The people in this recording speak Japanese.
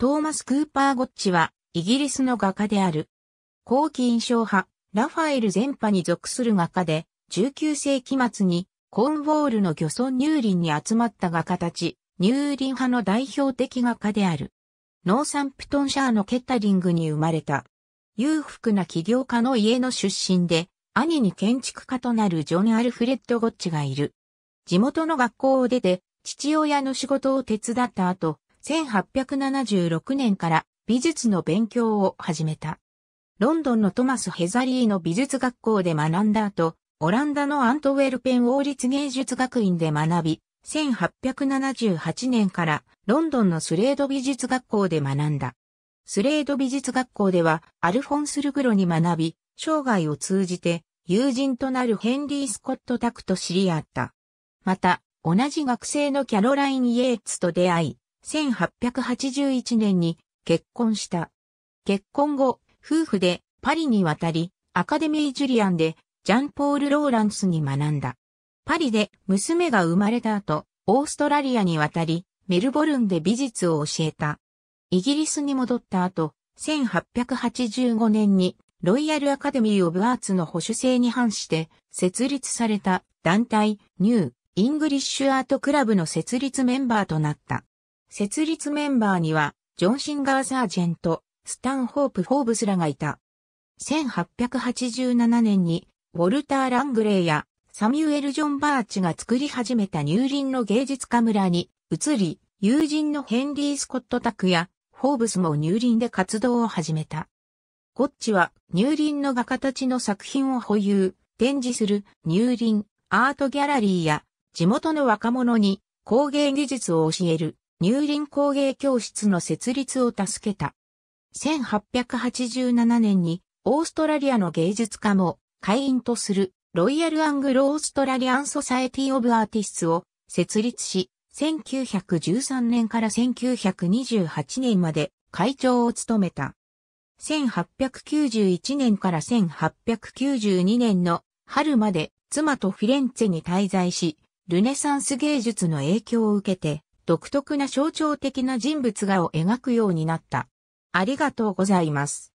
トーマス・クーパー・ゴッチは、イギリスの画家である。後期印象派、ラファエル全派に属する画家で、19世紀末に、コーンウォールの漁村リンに集まった画家たち、リン派の代表的画家である。ノーサンプトンシャーのケッタリングに生まれた。裕福な起業家の家の出身で、兄に建築家となるジョン・アルフレッド・ゴッチがいる。地元の学校を出て、父親の仕事を手伝った後、1876年から美術の勉強を始めた。ロンドンのトマス・ヘザリーの美術学校で学んだ後、オランダのアントウェルペン王立芸術学院で学び、1878年からロンドンのスレード美術学校で学んだ。スレード美術学校ではアルフォンス・ルグロに学び、生涯を通じて友人となるヘンリー・スコット・タクと知り合った。また、同じ学生のキャロライン・イエーツと出会い、1881年に結婚した。結婚後、夫婦でパリに渡り、アカデミー・ジュリアンでジャンポール・ローランスに学んだ。パリで娘が生まれた後、オーストラリアに渡り、メルボルンで美術を教えた。イギリスに戻った後、1885年にロイヤルアカデミー・オブ・アーツの保守性に反して設立された団体ニュー・イングリッシュ・アート・クラブの設立メンバーとなった。設立メンバーには、ジョン・シンガー・サージェント、スタン・ホープ・フォーブスらがいた。1887年に、ウォルター・ラングレーや、サミュエル・ジョン・バーチが作り始めた乳ンの芸術家村に移り、友人のヘンリー・スコット・タクや、フォーブスも乳ンで活動を始めた。ゴッチは乳ンの画家たちの作品を保有、展示する乳ン。アートギャラリーや地元の若者に工芸技術を教える乳林工芸教室の設立を助けた。1887年にオーストラリアの芸術家も会員とするロイヤルアングロ・オーストラリアン・ソサエティ・オブ・アーティスツを設立し、1913年から1928年まで会長を務めた。1891年から1892年の春まで妻とフィレンツェに滞在し、ルネサンス芸術の影響を受けて独特な象徴的な人物画を描くようになった。ありがとうございます。